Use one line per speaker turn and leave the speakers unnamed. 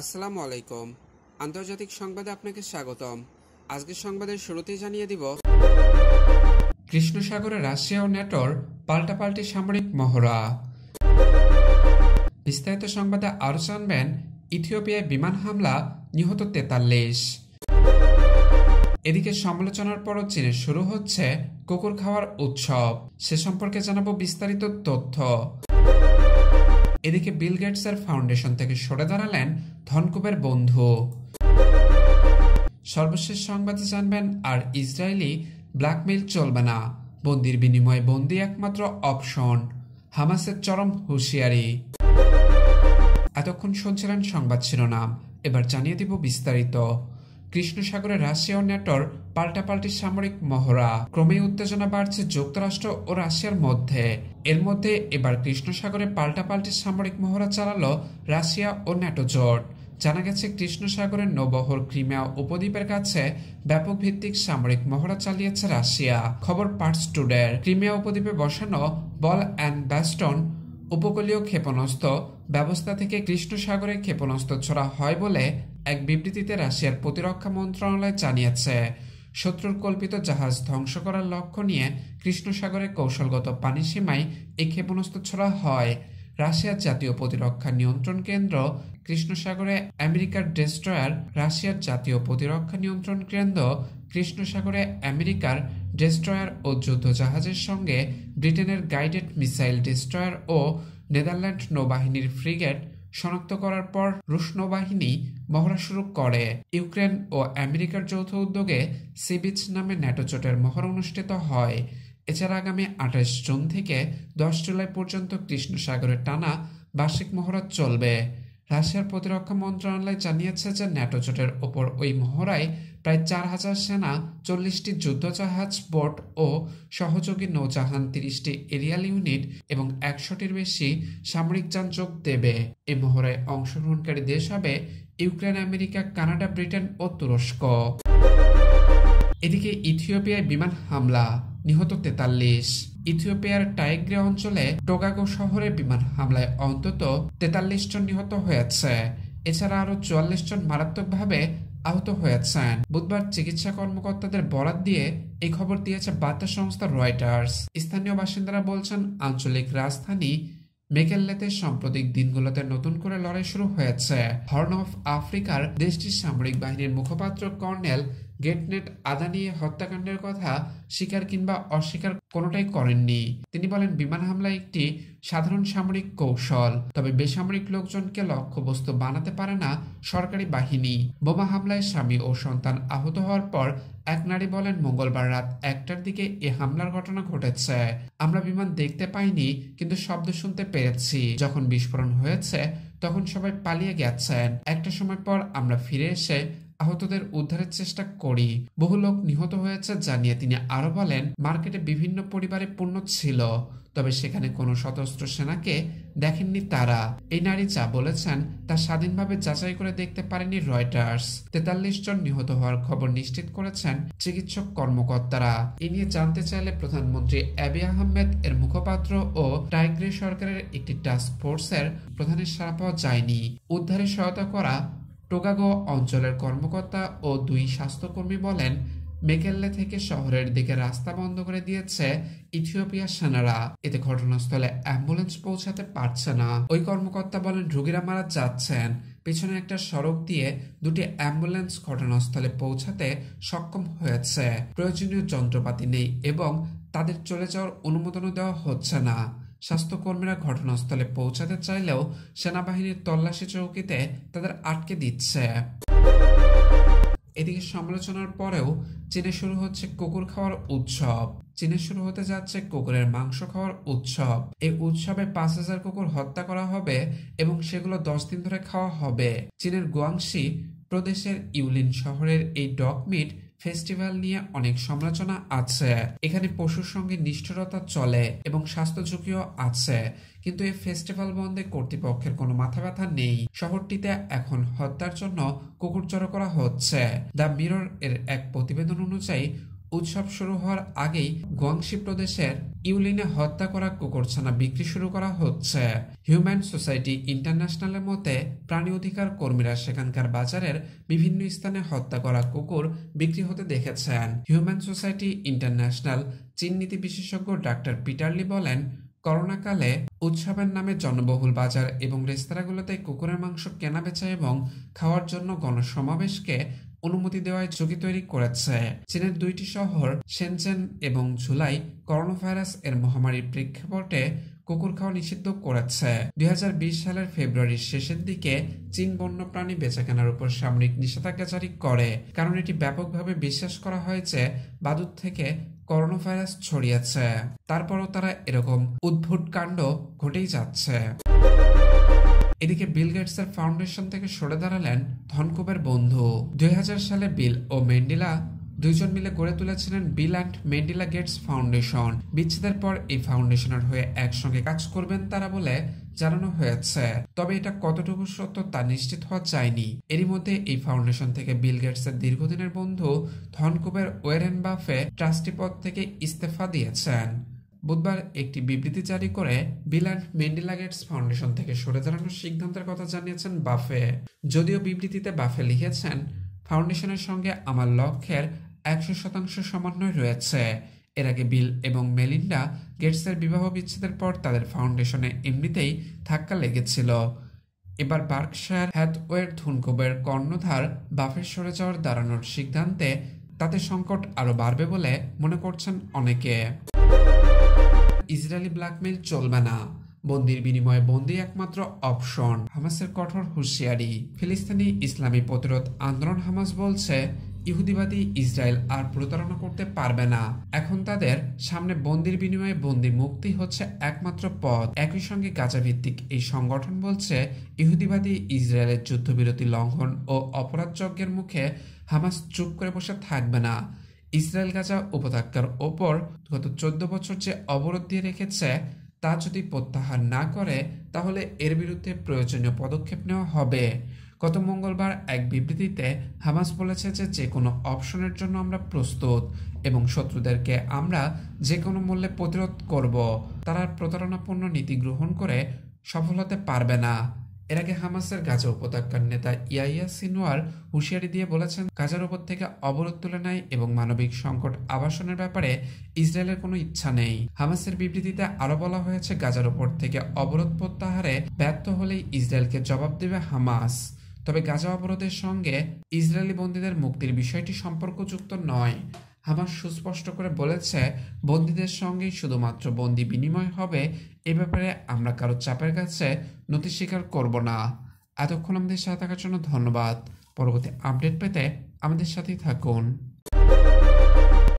আসসালামু আলাইকুম আন্তর্জাতিক সংবাদে আপনাকে স্বাগতম আজকের সংবাদের শুরুতেই জানিয়ে দিব কৃষ্ণসাগরে রাশিয়া ও ন্যাটোর পাল্টাপাল্টি সামরিক মহড়া বিস্তারিত সংবাদে আরও জানবেন ইথিওপিয়ায় বিমান হামলা নিহত তেতাল্লিশ এদিকে সমালোচনার পর চীনে শুরু হচ্ছে কুকুর খাওয়ার উৎসব সে সম্পর্কে জানাবো বিস্তারিত তথ্য এদিকে বিল গেটসের ফাউন্ডেশন থেকে সরে দাঁড়ালেন ধনকুবের বন্ধু সর্বশেষ সংবাদে জানবেন আর ইসরায়েলি ব্ল্যাকমেইল চলবে না বন্দির বিনিময়ে বন্দি একমাত্র অপশন হামাসের চরম হুঁশিয়ারি এতক্ষণ শুনছিলেন সংবাদ শিরোনাম এবার জানিয়ে দিব বিস্তারিত কৃষ্ণসাগরে রাশিয়া ও ন্যাটোর পাল্টাপাল্টি সামরিক মহড়া ক্রমেই উত্তেজনা বাড়ছে যুক্তরাষ্ট্র ও রাশিয়ার মধ্যে এর মধ্যে এবার কৃষ্ণসাগরে পাল্টাপাল্টি সামরিক মহড়া চালালো রাশিয়া ও ন্যাটো জোট জানা গেছে কৃষ্ণসাগরের নবহর ক্রিমিয়া উপদ্বীপের কাছে ব্যাপক ভিত্তিক সামরিক মহড়া চালিয়েছে রাশিয়া খবর পার্টস টুডের ক্রিমিয়া উপদ্বীপে বসানো বল অ্যান্ড ব্যাস্টন উপকূলীয় ক্ষেপণাস্ত্র ব্যবস্থা থেকে কৃষ্ণসাগরে ক্ষেপণাস্ত্র ছড়া হয় বলে এক বিবৃতিতে রাশিয়ার প্রতিরক্ষা মন্ত্রণালয় জানিয়েছে শত্রুর কল্পিত জাহাজ ধ্বংস করার লক্ষ্য নিয়ে কৃষ্ণসাগরের কৌশলগত পানিসীমায় এই ক্ষেপণাস্ত্র ছড়া হয় রাশিয়ার জাতীয় প্রতিরক্ষা নিয়ন্ত্রণ কেন্দ্র কৃষ্ণসাগরে আমেরিকার ডেস্ট্রয়ার রাশিয়ার জাতীয় প্রতিরক্ষা নিয়ন্ত্রণ কেন্দ্র কৃষ্ণসাগরে আমেরিকার ডেস্ট্রয়ার ও যুদ্ধজাহাজের সঙ্গে ব্রিটেনের গাইডেড মিসাইল ডেস্ট্রয়ার ও নেদারল্যান্ড নৌবাহিনীর ফ্রিগেট শনাক্ত করার পর রুশ নৌবাহিনী মহড়া শুরু করে ইউক্রেন ও আমেরিকার যৌথ উদ্যোগে সিবিচ নামে ন্যাটো মহর মহড়া অনুষ্ঠিত হয় এছাড়া আগামী আঠাশ জুন থেকে দশ জুলাই পর্যন্ত কৃষ্ণ সাগরের টানা বার্ষিক মহড়া চলবে রাশিয়ার প্রতিরক্ষা মন্ত্রণালয় জানিয়েছে যে ন্যাটো জোটের ওপর ওই মহড়ায় প্রায় চার হাজার সেনা চল্লিশটি যুদ্ধজাহাজ বোট ও সহযোগী নৌজাহান তিরিশটি এরিয়াল ইউনিট এবং একশোটির বেশি সামরিক যান যোগ দেবে এই মহড়ায় অংশগ্রহণকারী দেশ হবে ইউক্রেন আমেরিকা কানাডা ব্রিটেন ও তুরস্ক এদিকে ইথিওপিয়ায় বিমান হামলা নিহত তেতাল্লিশ ইথিওপিয়ার টাইগ্রে অঞ্চলে টোগাগো শহরে বিমান হামলায় অন্তত তেতাল্লিশ জন নিহত হয়েছে এছাড়া আরো চুয়াল্লিশ জন মারাত্মকভাবে আহত হয়েছেন বুধবার চিকিৎসা কর্মকর্তাদের বরাত দিয়ে এই খবর দিয়েছে বার্তা সংস্থা রয়টার্স স্থানীয় বাসিন্দারা বলছেন আঞ্চলিক রাজধানী মেকেল্লেতে সাম্প্রতিক দিনগুলোতে নতুন করে লড়াই শুরু হয়েছে হর্ন অফ আফ্রিকার দেশটির সামরিক বাহিনীর মুখপাত্র কর্নেল গেটনেট আদানি হত্যাকাণ্ডের কথা স্বীকার কিংবা অস্বীকার কোনোটাই করেননি তিনি বলেন বিমান হামলা একটি সাধারণ সামরিক কৌশল তবে বেসামরিক লোকজনকে লক্ষ্যবস্তু বানাতে পারে না সরকারি বাহিনী বোমা হামলায় স্বামী ও সন্তান আহত হওয়ার পর এক নারী বলেন মঙ্গলবার রাত একটার দিকে এ হামলার ঘটনা ঘটেছে আমরা বিমান দেখতে পাইনি কিন্তু শব্দ শুনতে পেরেছি যখন বিস্ফোরণ হয়েছে তখন সবাই পালিয়ে গেছেন একটা সময় পর আমরা ফিরে এসে আহতদের উদ্ধারের চেষ্টা করি বহু লোক নিহত হয়েছে জানিয়ে তিনি আরো বলেন মার্কেটে বিভিন্ন পরিবারে পূর্ণ ছিল তবে সেখানে কোনো সশস্ত্র সেনাকে দেখেননি তারা এই নারী যা বলেছেন তা স্বাধীনভাবে যাচাই করে দেখতে পারেনি রয়টার্স তেতাল্লিশ জন নিহত হওয়ার খবর নিশ্চিত করেছেন চিকিৎসক কর্মকর্তারা এ নিয়ে জানতে চাইলে প্রধানমন্ত্রী অ্যাবি আহমেদ এর মুখপাত্র ও টাইগ্রে সরকারের একটি টাস্ক ফোর্সের প্রধানের সারা পাওয়া যায়নি উদ্ধারে সহায়তা করা টোকাগো অঞ্চলের কর্মকর্তা ও দুই স্বাস্থ্যকর্মী বলেন মেকেল্লে থেকে শহরের দিকে রাস্তা বন্ধ করে দিয়েছে ইথিওপিয়ার সেনারা এতে ঘটনাস্থলে অ্যাম্বুলেন্স পৌঁছাতে পারছে না ওই কর্মকর্তা বলেন রুগীরা মারা যাচ্ছেন পেছনে একটা সড়ক দিয়ে দুটি অ্যাম্বুলেন্স ঘটনাস্থলে পৌঁছাতে সক্ষম হয়েছে প্রয়োজনীয় যন্ত্রপাতি নেই এবং তাদের চলে যাওয়ার অনুমোদনও দেওয়া হচ্ছে না স্বাস্থ্যকর্মীরা ঘটনাস্থলে পৌঁছাতে চাইলেও সেনাবাহিনীর তল্লাশি চৌকিতে তাদের আটকে দিচ্ছে এদিকে সমালোচনার পরেও চীনে শুরু হচ্ছে কুকুর খাওয়ার উৎসব চীনে শুরু হতে যাচ্ছে কুকুরের মাংস খাওয়ার উৎসব এই উৎসবে পাঁচ হাজার কুকুর হত্যা করা হবে এবং সেগুলো দশ দিন ধরে খাওয়া হবে চীনের গুয়াংশি প্রদেশের ইউলিন শহরের এই ডকমিট ফেস্টিভ্যাল নিয়ে অনেক সমালোচনা আছে এখানে পশুর সঙ্গে নিষ্ঠুরতা চলে এবং স্বাস্থ্য ঝুঁকিও আছে কিন্তু এই ফেস্টিভ্যাল বন্ধে কর্তৃপক্ষের কোনো মাথা ব্যথা নেই শহরটিতে এখন হত্যার জন্য কুকুর জড়ো করা হচ্ছে দ্য মিরর এর এক প্রতিবেদন অনুযায়ী উৎসব শুরু হওয়ার আগেই গোয়াংশি প্রদেশের ইউলিনে হত্যা করা কুকুরছানা বিক্রি শুরু করা হচ্ছে হিউম্যান সোসাইটি ইন্টারন্যাশনালের মতে প্রাণী অধিকার কর্মীরা সেখানকার বাজারের বিভিন্ন স্থানে হত্যা করা কুকুর বিক্রি হতে দেখেছেন হিউম্যান সোসাইটি ইন্টারন্যাশনাল চিহ্নিতি বিশেষজ্ঞ ডাক্তার পিটারলি বলেন করোনাকালে উৎসবের নামে জনবহুল বাজার এবং রেস্তোরাঁগুলোতে কুকুরের মাংস কেনাবেচা এবং খাওয়ার জন্য গণসমাবেশকে অনুমতি দেওয়ায় ঝুঁকি তৈরি করেছে চীনের দুইটি শহর সেনচেন এবং ঝুলাই করোনা ভাইরাস এর মহামারীর প্রেক্ষাপটে কুকুর খাওয়া নিষিদ্ধ করেছে দুই সালের ফেব্রুয়ারির শেষের দিকে চীন বন্যপ্রাণী বেচাকেনার উপর সামরিক নিষেধাজ্ঞা জারি করে কারণ এটি ব্যাপকভাবে বিশ্বাস করা হয়েছে বাদুর থেকে করোনা ভাইরাস ছড়িয়েছে তারপরও তারা এরকম উদ্ভুট কাণ্ড ঘটেই যাচ্ছে এদিকে বিল গেটসের ফাউন্ডেশন থেকে সরে দাঁড়ালেন ধনকুবের বন্ধু দুই সালে বিল ও মেন্ডিলা দুইজন মিলে গড়ে তুলেছিলেন বিল অ্যান্ড মেন্ডিলা গেটস ফাউন্ডেশন বিচ্ছেদের পর এই ফাউন্ডেশনের হয়ে একসঙ্গে কাজ করবেন তারা বলে জানানো হয়েছে তবে এটা কতটুকু সত্য তা নিশ্চিত হওয়া যায়নি এরই মধ্যে এই ফাউন্ডেশন থেকে বিল গেটসের দীর্ঘদিনের বন্ধু ধনকুবের ওয়েরেন বাফে ট্রাস্টি পদ থেকে ইস্তফা দিয়েছেন বুধবার একটি বিবৃতি জারি করে বিলার মেন্ডিলাগেটস গেটস ফাউন্ডেশন থেকে সরে দাঁড়ানোর সিদ্ধান্তের কথা জানিয়েছেন বাফে যদিও বিবৃতিতে বাফে লিখেছেন ফাউন্ডেশনের সঙ্গে আমার লক্ষ্যের একশো শতাংশ সমন্বয় রয়েছে এর আগে বিল এবং মেলিন্ডা গেটসের বিবাহ বিচ্ছেদের পর তাদের ফাউন্ডেশনে এমনিতেই ধাক্কা লেগেছিল এবার বার্কশায়ার হ্যাথওয়ের ধুনকোবের কর্ণধার বাফের সরে যাওয়ার দাঁড়ানোর সিদ্ধান্তে তাতে সংকট আরও বাড়বে বলে মনে করছেন অনেকে ইসরায়েলি ব্ল্যাকমেল চলবে না বন্দির বিনিময়ে বন্দি একমাত্র অপশন হামাসের কঠোর হুঁশিয়ারি ফিলিস্তিনি ইসলামী প্রতিরোধ আন্দোলন হামাস বলছে ইহুদিবাদী ইসরায়েল আর প্রতারণা করতে পারবে না এখন তাদের সামনে বন্দির বিনিময়ে বন্দি মুক্তি হচ্ছে একমাত্র পথ একই সঙ্গে গাজাভিত্তিক এই সংগঠন বলছে ইহুদিবাদী ইসরায়েলের যুদ্ধবিরতি লঙ্ঘন ও অপরাধযজ্ঞের মুখে হামাস চুপ করে বসে থাকবে না ইসরায়েল গাজা উপত্যকার ওপর গত চোদ্দ বছর যে অবরোধ দিয়ে রেখেছে তা যদি প্রত্যাহার না করে তাহলে এর বিরুদ্ধে প্রয়োজনীয় পদক্ষেপ নেওয়া হবে গত মঙ্গলবার এক বিবৃতিতে হামাস বলেছে যে যে কোনো অপশনের জন্য আমরা প্রস্তুত এবং শত্রুদেরকে আমরা যে কোনো মূল্যে প্রতিরোধ করব তারা প্রতারণাপূর্ণ নীতি গ্রহণ করে সফল হতে পারবে না এর আগে হামাসের গাজা উপত্যকার নেতা ইয়াইয়া সিনওয়ার হুঁশিয়ারি দিয়ে বলেছেন গাজার উপর থেকে অবরোধ তুলে নেয় এবং মানবিক সংকট আবাসনের ব্যাপারে ইসরায়েলের কোনো ইচ্ছা নেই হামাসের বিবৃতিতে আরও বলা হয়েছে গাজার উপর থেকে অবরোধ প্রত্যাহারে ব্যর্থ হলেই ইসরায়েলকে জবাব দেবে হামাস তবে গাজা অবরোধের সঙ্গে ইসরায়েলি বন্দীদের মুক্তির বিষয়টি সম্পর্কযুক্ত নয় হামাস সুস্পষ্ট করে বলেছে বন্দীদের সঙ্গেই শুধুমাত্র বন্দি বিনিময় হবে এ ব্যাপারে আমরা কারো চাপের কাছে নথি স্বীকার করব না এতক্ষণ আমাদের সাথে থাকার জন্য ধন্যবাদ পরবর্তী আপডেট পেতে আমাদের সাথেই থাকুন